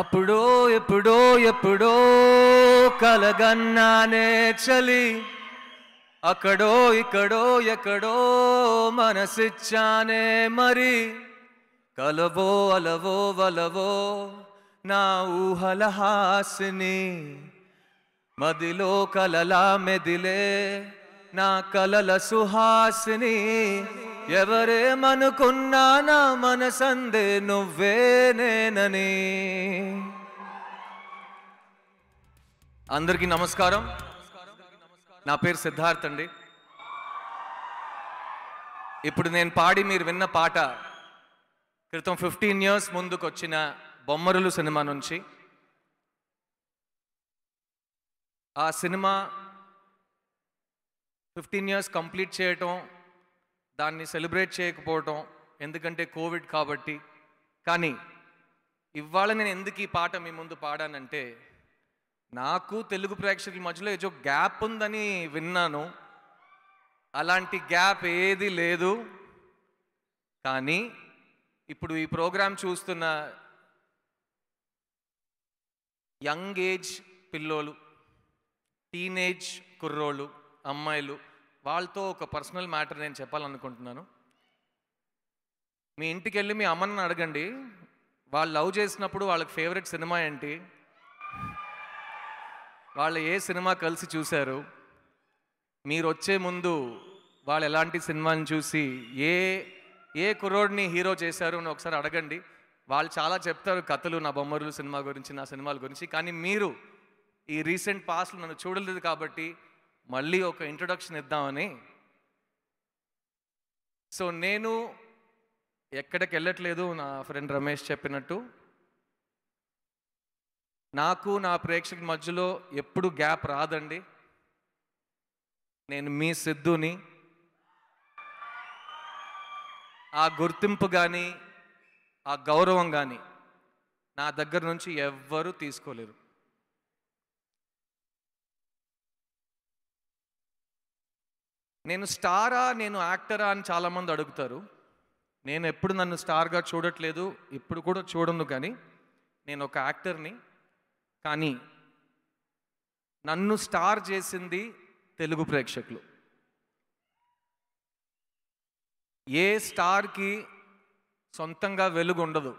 అప్పుడో ఎప్పుడో ఎప్పుడో కలగన్నానే చలి అక్కడో ఇక్కడో ఎక్కడో మనసిచ్చానే మరి కలవో అలవో వలవో నా ఊహల హాసిని మదిలో కలలా మెదిలే నా కలల సుహాసిని ఎవరేమనుకున్నా నా మనసందే నువ్వే నేనని అందరికీ నమస్కారం నా పేరు సిద్ధార్థ్ అండి ఇప్పుడు నేను పాడి మీరు విన్న పాట క్రితం ఫిఫ్టీన్ ఇయర్స్ ముందుకు వచ్చిన బొమ్మరులు సినిమా నుంచి ఆ సినిమా ఫిఫ్టీన్ ఇయర్స్ కంప్లీట్ చేయటం దాన్ని సెలబ్రేట్ చేయకపోవటం ఎందుకంటే కోవిడ్ కాబట్టి కానీ ఇవాళ నేను ఎందుకు ఈ పాట మీ ముందు పాడానంటే నాకు తెలుగు ప్రేక్షకుల మధ్యలో ఏదో గ్యాప్ ఉందని విన్నాను అలాంటి గ్యాప్ ఏది లేదు కానీ ఇప్పుడు ఈ ప్రోగ్రాం చూస్తున్న యంగ్ ఏజ్ పిల్లోలు టీనేజ్ కుర్రోళ్ళు అమ్మాయిలు వాళ్ళతో ఒక పర్సనల్ మ్యాటర్ నేను చెప్పాలనుకుంటున్నాను మీ ఇంటికి వెళ్ళి మీ అమ్మని అడగండి వాళ్ళు లవ్ చేసినప్పుడు వాళ్ళకి ఫేవరెట్ సినిమా ఏంటి వాళ్ళు ఏ సినిమా కలిసి చూశారు మీరు వచ్చే ముందు వాళ్ళు ఎలాంటి సినిమాని చూసి ఏ ఏ కుర్రోడిని హీరో చేశారు అని ఒకసారి అడగండి వాళ్ళు చాలా చెప్తారు కథలు నా బొమ్మరులు సినిమా గురించి నా సినిమాల గురించి కానీ మీరు ఈ రీసెంట్ పాస్ట్లో నన్ను చూడలేదు కాబట్టి మళ్ళీ ఒక ఇంట్రొడక్షన్ ఇద్దామని సో నేను ఎక్కడికి వెళ్ళట్లేదు నా ఫ్రెండ్ రమేష్ చెప్పినట్టు నాకు నా ప్రేక్షకుల మధ్యలో ఎప్పుడు గ్యాప్ రాదండి నేను మీ సిద్ధుని ఆ గుర్తింపు కానీ ఆ గౌరవం కానీ నా దగ్గర నుంచి ఎవ్వరూ తీసుకోలేరు నేను స్టారా నేను యాక్టరా అని చాలామంది అడుగుతారు నేను ఎప్పుడు నన్ను స్టార్గా చూడట్లేదు ఇప్పుడు కూడా చూడను కానీ నేను ఒక యాక్టర్ని కానీ నన్ను స్టార్ చేసింది తెలుగు ప్రేక్షకులు ఏ స్టార్కి సొంతంగా వెలుగు ఉండదు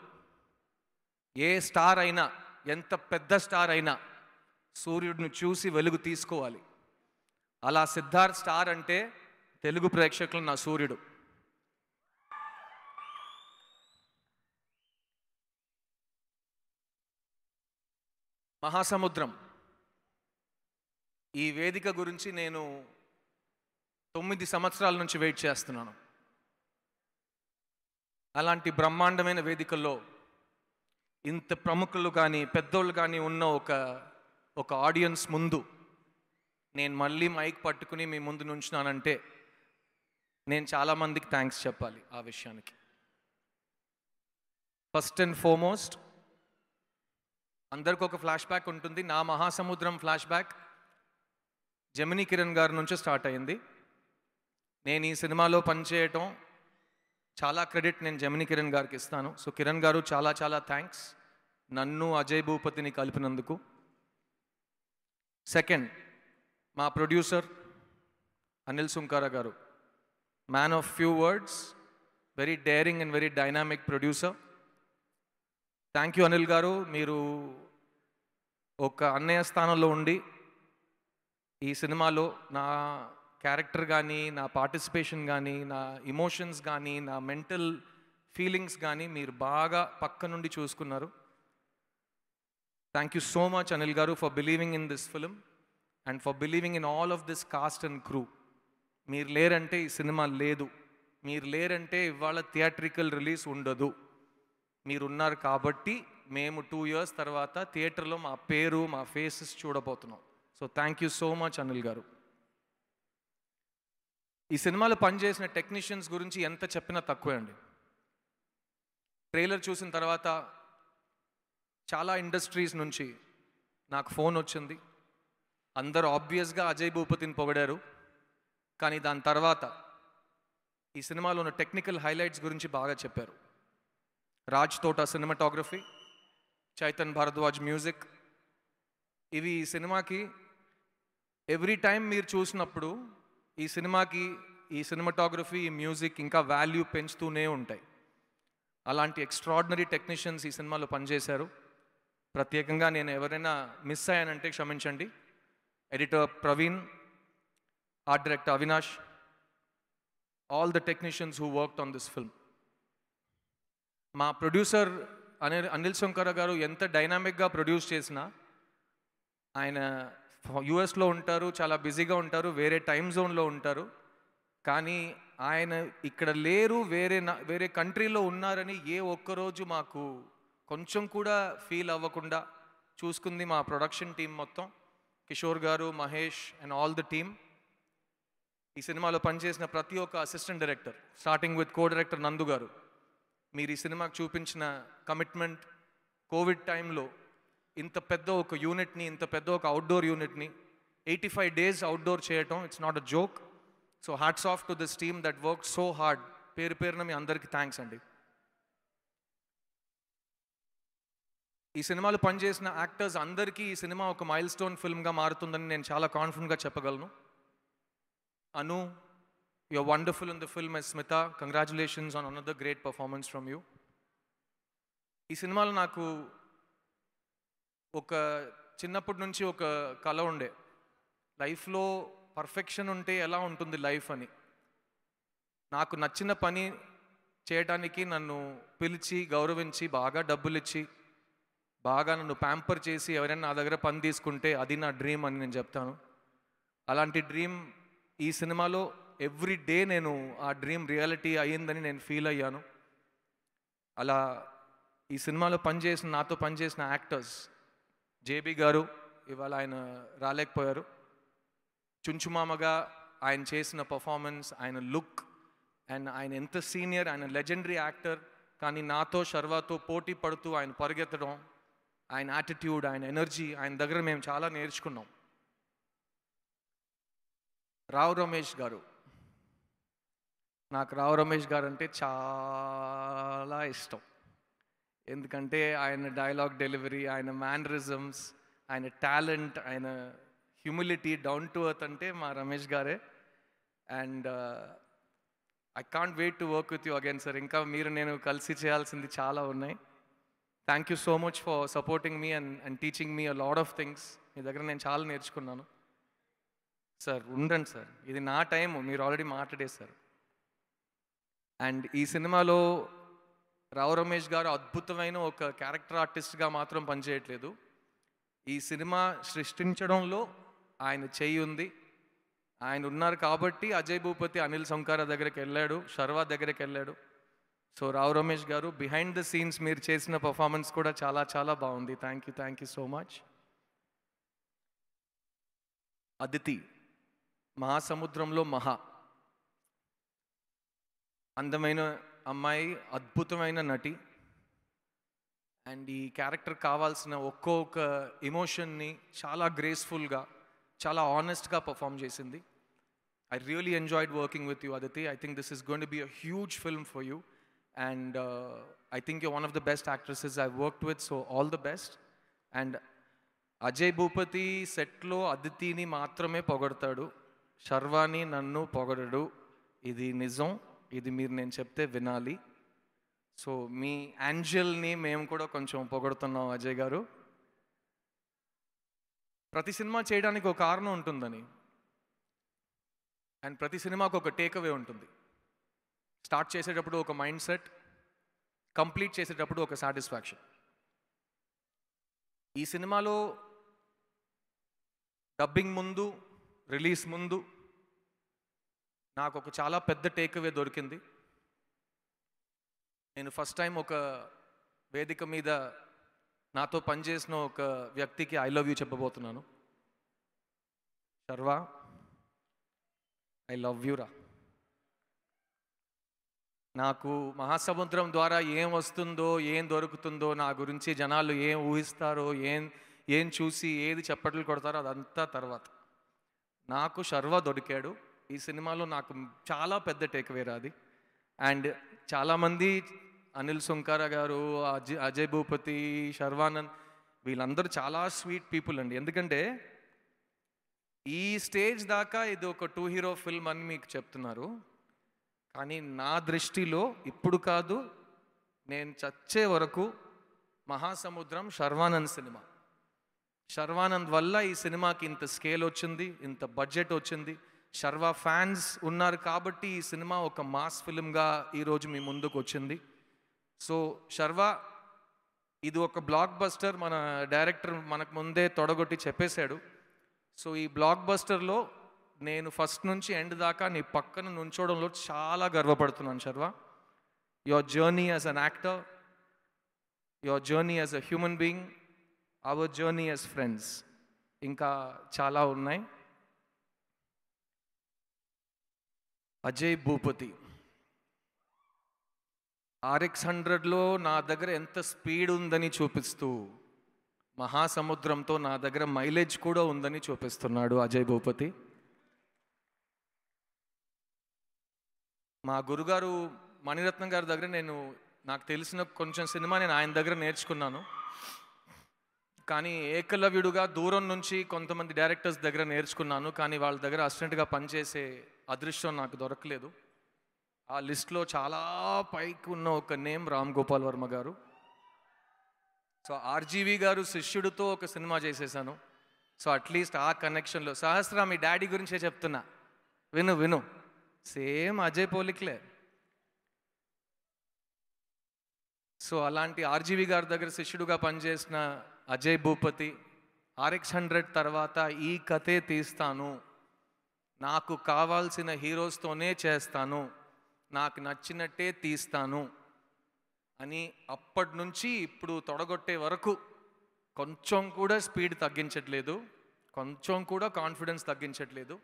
ఏ స్టార్ అయినా ఎంత పెద్ద స్టార్ అయినా సూర్యుడిని చూసి వెలుగు తీసుకోవాలి అలా సిద్ధార్థ్ స్టార్ అంటే తెలుగు ప్రేక్షకులు నా సూర్యుడు మహాసముద్రం ఈ వేదిక గురించి నేను తొమ్మిది సంవత్సరాల నుంచి వెయిట్ చేస్తున్నాను అలాంటి బ్రహ్మాండమైన వేదికల్లో ఇంత ప్రముఖులు కానీ పెద్దోళ్ళు కానీ ఉన్న ఒక ఒక ఆడియన్స్ ముందు నేను మళ్ళీ మైక్ పట్టుకుని మీ ముందు నుంచున్నానంటే నేను చాలామందికి థ్యాంక్స్ చెప్పాలి ఆ విషయానికి ఫస్ట్ అండ్ ఫోమోస్ట్ అందరికి ఒక ఫ్లాష్ బ్యాక్ ఉంటుంది నా మహాసముద్రం ఫ్లాష్ బ్యాక్ జమినీ కిరణ్ గారి నుంచి స్టార్ట్ అయింది నేను ఈ సినిమాలో పనిచేయటం చాలా క్రెడిట్ నేను జమినీ కిరణ్ గారికి ఇస్తాను సో కిరణ్ గారు చాలా చాలా థ్యాంక్స్ నన్ను అజయ్ భూపతిని కలిపినందుకు సెకండ్ మా producer Anil Sunkara garu man of few words very daring and very dynamic producer thank you Anil garu మీరు ఒక అన్నయ్య స్థానంలో ఉండి ఈ సినిమాలో నా క్యారెక్టర్ కానీ నా పార్టిసిపేషన్ కానీ నా ఇమోషన్స్ కానీ నా మెంటల్ ఫీలింగ్స్ కానీ మీరు బాగా పక్క నుండి చూసుకున్నారు thank you so much Anil garu for believing in this film and for believing in all of this cast and crew మీరు లేరంటే ఈ సినిమా లేదు మీరు లేరంటే ఇవాళ థియేట్రికల్ రిలీజ్ ఉండదు మీరున్నారు కాబట్టి మేము టూ ఇయర్స్ తర్వాత థియేటర్లో మా పేరు మా ఫేసెస్ చూడబోతున్నాం so thank you so much Anil garu ఈ సినిమాలో పనిచేసిన టెక్నీషియన్స్ గురించి ఎంత చెప్పినా తక్కువే అండి ట్రైలర్ చూసిన తర్వాత చాలా ఇండస్ట్రీస్ నుంచి నాకు ఫోన్ వచ్చింది అందరూ ఆబ్వియస్గా అజయ్ భూపతిని పొగడారు కానీ దాని తర్వాత ఈ సినిమాలో ఉన్న టెక్నికల్ హైలైట్స్ గురించి బాగా చెప్పారు రాజ్ తోట సినిమాటోగ్రఫీ చైతన్ భారద్వాజ్ మ్యూజిక్ ఇవి ఈ సినిమాకి ఎవ్రీ టైం మీరు చూసినప్పుడు ఈ సినిమాకి ఈ సినిమాటోగ్రఫీ ఈ మ్యూజిక్ ఇంకా వాల్యూ పెంచుతూనే ఉంటాయి అలాంటి ఎక్స్ట్రాడినరీ టెక్నీషియన్స్ ఈ సినిమాలో పనిచేశారు ప్రత్యేకంగా నేను ఎవరైనా మిస్ అయ్యానంటే క్షమించండి editor Praveen art director Avinash all the technicians who work on this film మా ప్రొడ్యూసర్ అనే అనిల్ శంకర్ గారు ఎంత డైనామిక్గా ప్రొడ్యూస్ చేసినా ఆయన యుఎస్లో ఉంటారు చాలా బిజీగా ఉంటారు వేరే టైం జోన్లో ఉంటారు కానీ ఆయన ఇక్కడ లేరు వేరే వేరే కంట్రీలో ఉన్నారని ఏ ఒక్కరోజు మాకు కొంచెం కూడా ఫీల్ అవ్వకుండా చూసుకుంది మా ప్రొడక్షన్ టీం మొత్తం Kishore garu Mahesh and all the team ఈ సినిమాలో పనిచేసిన ప్రతి ఒక్క assistant director starting with co director Nandu garu మీరు ఈ సినిమాకు చూపించిన కమిట్మెంట్ కోవిడ్ టైంలో ఇంత పెద్ద ఒక యూనిట్ని ఇంత పెద్ద ఒక అవుట్డోర్ యూనిట్ని ఎయిటీ ఫైవ్ డేస్ అవుట్డోర్ చేయటం it's not a joke so hats off to this team that work so hard పేరు పేరున మీ అందరికీ థ్యాంక్స్ అండి ఈ సినిమాలు పనిచేసిన యాక్టర్స్ అందరికీ ఈ సినిమా ఒక మైల్ స్టోన్ ఫిల్మ్గా మారుతుందని నేను చాలా కాన్ఫిడెంట్గా చెప్పగలను Anu you're wonderful in the film yes Smitha congratulations on another great performance from you ఈ సినిమాలో నాకు ఒక చిన్నప్పటి నుంచి ఒక కళ ఉండే లైఫ్లో పర్ఫెక్షన్ ఉంటే ఎలా ఉంటుంది లైఫ్ అని నాకు నచ్చిన పని చేయటానికి నన్ను పిలిచి గౌరవించి బాగా డబ్బులు ఇచ్చి బాగా నన్ను ప్యాంపర్ చేసి ఎవరైనా నా దగ్గర పని తీసుకుంటే అది నా డ్రీమ్ అని నేను చెప్తాను అలాంటి డ్రీమ్ ఈ సినిమాలో ఎవ్రీ డే నేను ఆ డ్రీమ్ రియాలిటీ అయ్యిందని నేను ఫీల్ అయ్యాను అలా ఈ సినిమాలో పనిచేసిన నాతో పనిచేసిన యాక్టర్స్ జేబీ గారు ఇవాళ ఆయన రాలేకపోయారు చుంచుమామగా ఆయన చేసిన పర్ఫార్మెన్స్ ఆయన లుక్ అండ్ ఆయన ఎంత సీనియర్ ఆయన లెజెండరీ యాక్టర్ కానీ నాతో షర్వాతో పోటీ పడుతూ ఆయన పరిగెత్తడం ఆయన యాటిట్యూడ్ ఆయన ఎనర్జీ ఆయన దగ్గర మేము చాలా నేర్చుకున్నాం రావు రమేష్ గారు నాకు రావు రమేష్ గారు అంటే చాలా ఇష్టం ఎందుకంటే ఆయన డైలాగ్ డెలివరీ ఆయన మ్యానరిజమ్స్ ఆయన టాలెంట్ ఆయన హ్యూమిలిటీ డౌన్ టు అర్త్ అంటే మా రమేష్ గారే and I can't wait to work with you again sir ఇంకా మీరు నేను కలిసి చేయాల్సింది చాలా ఉన్నాయి thank you so much for supporting మీ అండ్ అండ్ టీచింగ్ మీ అ లాడ్ ఆఫ్ థింగ్స్ మీ దగ్గర నేను చాలా నేర్చుకున్నాను సార్ ఉండండి సార్ ఇది నా టైం మీరు ఆల్రెడీ మాట్లాడేశారు అండ్ ఈ సినిమాలో రావు రమేష్ గారు అద్భుతమైన ఒక క్యారెక్టర్ ఆర్టిస్ట్గా మాత్రం పనిచేయట్లేదు ఈ సినిమా సృష్టించడంలో ఆయన చేయి ఉంది ఆయన ఉన్నారు కాబట్టి అజయ్ భూపతి అనిల్ సంకార దగ్గరికి వెళ్ళాడు శర్వా దగ్గరికి వెళ్ళాడు సో రావు రమేష్ గారు బిహైండ్ ద సీన్స్ మీరు చేసిన పర్ఫార్మెన్స్ కూడా చాలా చాలా బాగుంది thank you thank you so much Aditi మహాసముద్రంలో మహా అందమైన అమ్మాయి అద్భుతమైన నటి అండ్ ఈ క్యారెక్టర్ కావాల్సిన ఒక్కొక్క ఎమోషన్ని చాలా గ్రేస్ఫుల్గా చాలా ఆనెస్ట్గా పర్ఫామ్ చేసింది I really enjoyed working with you Aditi I think this is gonna be a huge film for you and I think you one of of best actresses I I've worked so all the best and Ajay Bhupathi సెట్లో అదితిని మాత్రమే పొగడతాడు శర్వాని నన్ను పొగడడు ఇది నిజం ఇది మీరు నేను చెప్తే వినాలి సో మీ యాంజల్ని మేము కూడా కొంచెం పొగడుతున్నాం అజయ్ గారు ప్రతి సినిమా చేయడానికి ఒక కారణం ఉంటుందని అండ్ ప్రతి సినిమాకు ఒక టేక్అవే ఉంటుంది స్టార్ట్ చేసేటప్పుడు ఒక మైండ్ సెట్ కంప్లీట్ చేసేటప్పుడు ఒక సాటిస్ఫాక్షన్ ఈ సినిమాలో డబ్బింగ్ ముందు రిలీజ్ ముందు నాకు ఒక చాలా పెద్ద టేక్అవే దొరికింది నేను ఫస్ట్ టైం ఒక వేదిక మీద నాతో పనిచేసిన ఒక వ్యక్తికి ఐ లవ్ యూ చెప్పబోతున్నాను శర్వా ఐ లవ్ యూరా నాకు మహాసముద్రం ద్వారా ఏం వస్తుందో ఏం దొరుకుతుందో నా గురించి జనాలు ఏం ఊహిస్తారో ఏం ఏం చూసి ఏది చప్పట్లు కొడతారో అదంతా తర్వాత నాకు శర్వ దొరికాడు ఈ సినిమాలో నాకు చాలా పెద్ద టేక్వేర్ అది అండ్ చాలామంది అనిల్ సుంకార గారు అజయ్ అజయ్ భూపతి శర్వానంద్ వీళ్ళందరూ చాలా స్వీట్ పీపుల్ అండి ఎందుకంటే ఈ స్టేజ్ దాకా ఇది ఒక టూ హీరో ఫిల్మ్ అని మీకు చెప్తున్నారు కానీ నా దృష్టిలో ఇప్పుడు కాదు నేను చచ్చే వరకు మహాసముద్రం శర్వానంద్ సినిమా శర్వానంద్ వల్ల ఈ సినిమాకి ఇంత స్కేల్ వచ్చింది ఇంత బడ్జెట్ వచ్చింది శర్వా ఫ్యాన్స్ ఉన్నారు కాబట్టి ఈ సినిమా ఒక మాస్ ఫిలింగా ఈరోజు మీ ముందుకు వచ్చింది సో శర్వా ఇది ఒక బ్లాక్ బస్టర్ మన డైరెక్టర్ మనకు ముందే తొడగొట్టి చెప్పేశాడు సో ఈ బ్లాక్ బస్టర్లో నేను ఫస్ట్ నుంచి ఎండ్ దాకా నీ పక్కన నుంచోడంలో చాలా గర్వపడుతున్నాను Sharwa your journey as an actor your journey as a human being our journey as friends ఇంకా చాలా ఉన్నాయి అజయ్ భూపతి ఆర్ఎక్స్ హండ్రెడ్లో నా దగ్గర ఎంత స్పీడ్ ఉందని చూపిస్తూ మహాసముద్రంతో నా దగ్గర మైలేజ్ కూడా ఉందని చూపిస్తున్నాడు అజయ్ భూపతి మా గురుగారు మణిరత్నం గారి దగ్గర నేను నాకు తెలిసిన కొంచెం సినిమా నేను ఆయన దగ్గర నేర్చుకున్నాను కానీ ఏకలవ్యుడుగా దూరం నుంచి కొంతమంది డైరెక్టర్స్ దగ్గర నేర్చుకున్నాను కానీ వాళ్ళ దగ్గర అసిస్టెంట్గా పనిచేసే అదృష్టం నాకు దొరకలేదు ఆ లిస్ట్లో చాలా పైకి ఉన్న ఒక నేమ్ రామ్ గోపాల్ వర్మ గారు సో ఆర్జీవి గారు శిష్యుడితో ఒక సినిమా చేసేసాను సో అట్లీస్ట్ ఆ కనెక్షన్లో సహస్ర మీ డాడీ గురించే చెప్తున్నా విను విను సేమ్ అజయ్ పోలిక్లే సో అలాంటి ఆర్జీవి గారి దగ్గర శిష్యుడుగా పనిచేసిన అజయ్ భూపతి ఆర్ఎక్స్ హండ్రెడ్ తర్వాత ఈ కథే తీస్తాను నాకు కావాల్సిన హీరోస్తోనే చేస్తాను నాకు నచ్చినట్టే తీస్తాను అని అప్పటి నుంచి ఇప్పుడు తొడగొట్టే వరకు కొంచెం కూడా స్పీడ్ తగ్గించట్లేదు కొంచెం కూడా కాన్ఫిడెన్స్ తగ్గించట్లేదు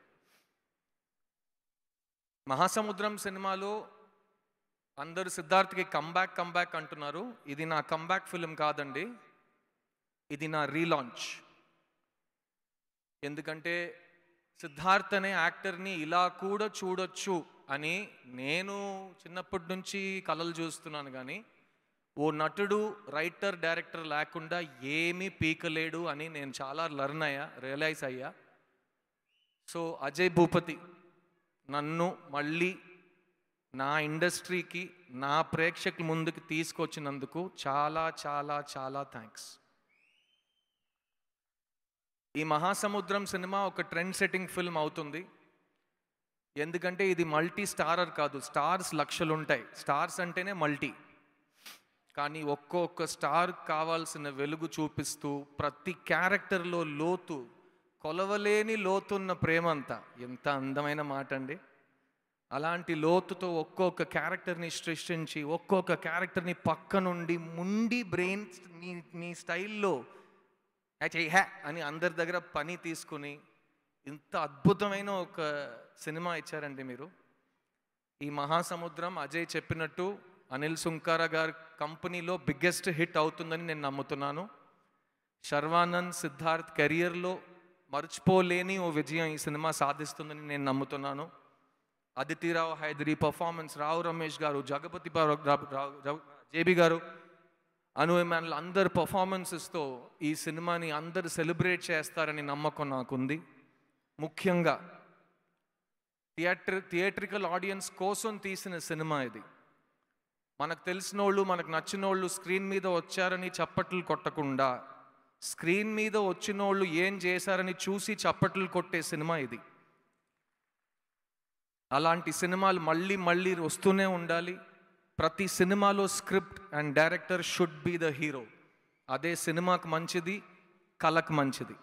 మహాసముద్రం సినిమాలో అందరూ సిద్ధార్థ్కి కంబ్యాక్ కంబ్యాక్ అంటున్నారు ఇది నా కంబ్యాక్ ఫిలిం కాదండి ఇది నా రీలాంచ్ ఎందుకంటే సిద్ధార్థ్ అనే యాక్టర్ని ఇలా కూడా చూడొచ్చు అని నేను చిన్నప్పటి నుంచి కళలు చూస్తున్నాను కానీ ఓ నటుడు రైటర్ డైరెక్టర్ లేకుండా ఏమీ పీకలేడు అని నేను చాలా లర్న్ అయ్యా రియలైజ్ అయ్యా సో అజయ్ భూపతి నన్ను మళ్ళీ నా ఇండస్ట్రీకి నా ప్రేక్షకుల ముందుకు తీసుకొచ్చినందుకు చాలా చాలా చాలా థ్యాంక్స్ ఈ మహాసముద్రం సినిమా ఒక ట్రెండ్ సెట్టింగ్ ఫిల్మ్ అవుతుంది ఎందుకంటే ఇది మల్టీ స్టారర్ కాదు స్టార్స్ లక్షలు ఉంటాయి స్టార్స్ అంటేనే మల్టీ కానీ ఒక్కొక్క స్టార్ కావాల్సిన వెలుగు చూపిస్తూ ప్రతి క్యారెక్టర్లో లోతు కొలవలేని లోతున్న ప్రేమంతా ఎంత అందమైన మాట అండి అలాంటి లోతుతో ఒక్కొక్క క్యారెక్టర్ని సృష్టించి ఒక్కొక్క క్యారెక్టర్ని పక్క నుండి ముండి బ్రెయిన్ నీ నీ స్టైల్లో హ్యా అని అందరి దగ్గర పని తీసుకుని ఇంత అద్భుతమైన ఒక సినిమా ఇచ్చారండి మీరు ఈ మహాసముద్రం అజయ్ చెప్పినట్టు అనిల్ సుంకార గారి కంపెనీలో బిగ్గెస్ట్ హిట్ అవుతుందని నేను నమ్ముతున్నాను శర్వానంద్ సిద్ధార్థ్ కెరియర్లో మర్చిపోలేని ఓ విజయం ఈ సినిమా సాధిస్తుందని నేను నమ్ముతున్నాను అదితిరావు హైదరి పర్ఫార్మెన్స్ రావు రమేష్ గారు జగపతి జేబీ గారు అను ఎమాన్ల అందరి పర్ఫార్మెన్సెస్తో ఈ సినిమాని అందరు సెలబ్రేట్ చేస్తారని నమ్మకం నాకుంది ముఖ్యంగా థియేటర్ థియేట్రికల్ ఆడియన్స్ కోసం తీసిన సినిమా ఇది మనకు తెలిసిన వాళ్ళు మనకు నచ్చిన వాళ్ళు స్క్రీన్ మీద వచ్చారని చప్పట్లు కొట్టకుండా స్క్రీన్ మీద వచ్చిన వాళ్ళు ఏం చేశారని చూసి చప్పట్లు కొట్టే సినిమా ఇది అలాంటి సినిమాలు మళ్ళీ మళ్ళీ వస్తూనే ఉండాలి ప్రతి సినిమాలో script and director should be the hero అదే సినిమాకు మంచిది కళకు మంచిది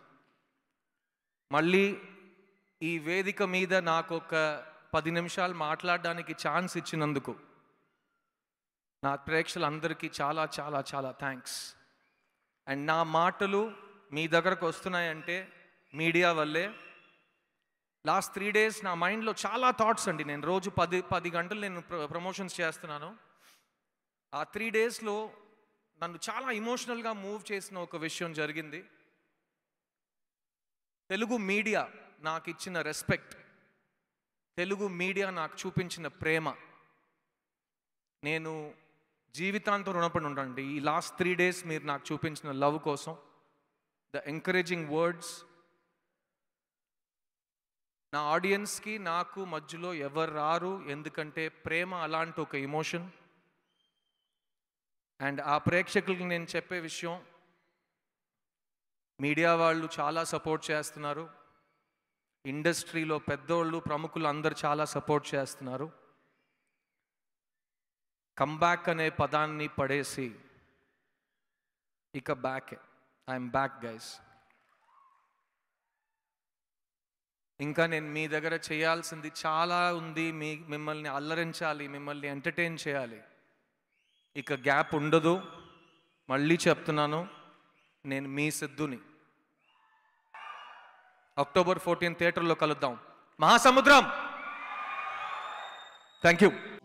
మళ్ళీ ఈ వేదిక మీద నాకు ఒక పది నిమిషాలు మాట్లాడడానికి ఛాన్స్ ఇచ్చినందుకు నా ప్రేక్షకులందరికీ చాలా చాలా చాలా థ్యాంక్స్ అండ్ నా మాటలు మీ దగ్గరకు వస్తున్నాయంటే మీడియా వల్లే లాస్ట్ త్రీ డేస్ నా మైండ్లో చాలా థాట్స్ అండి నేను రోజు పది పది గంటలు నేను ప్రమోషన్స్ చేస్తున్నాను ఆ త్రీ డేస్లో నన్ను చాలా ఇమోషనల్గా మూవ్ చేసిన ఒక విషయం జరిగింది తెలుగు మీడియా నాకు ఇచ్చిన రెస్పెక్ట్ తెలుగు మీడియా నాకు చూపించిన ప్రేమ నేను జీవితాంతం రుణపడి ఉండండి ఈ లాస్ట్ త్రీ డేస్ మీరు నాకు చూపించిన లవ్ కోసం ద ఎంకరేజింగ్ వర్డ్స్ నా ఆడియన్స్కి నాకు మధ్యలో ఎవరు రారు ఎందుకంటే ప్రేమ అలాంటి ఒక ఇమోషన్ అండ్ ఆ ప్రేక్షకులకి నేను చెప్పే విషయం మీడియా వాళ్ళు చాలా సపోర్ట్ చేస్తున్నారు ఇండస్ట్రీలో పెద్దోళ్ళు ప్రముఖులు అందరు చాలా సపోర్ట్ చేస్తున్నారు కంబ్యాక్ అనే పదాన్ని పడేసి ఇక బ్యాక్ ఐఎమ్ బ్యాక్ గైస్ ఇంకా నేను మీ దగ్గర చేయాల్సింది చాలా ఉంది మీ మిమ్మల్ని అల్లరించాలి మిమ్మల్ని ఎంటర్టైన్ చేయాలి ఇక గ్యాప్ ఉండదు మళ్ళీ చెప్తున్నాను నేను మీ సిద్ధుని అక్టోబర్ ఫోర్టీన్ థియేటర్లో కలుద్దాం మహాసముద్రం థ్యాంక్ యూ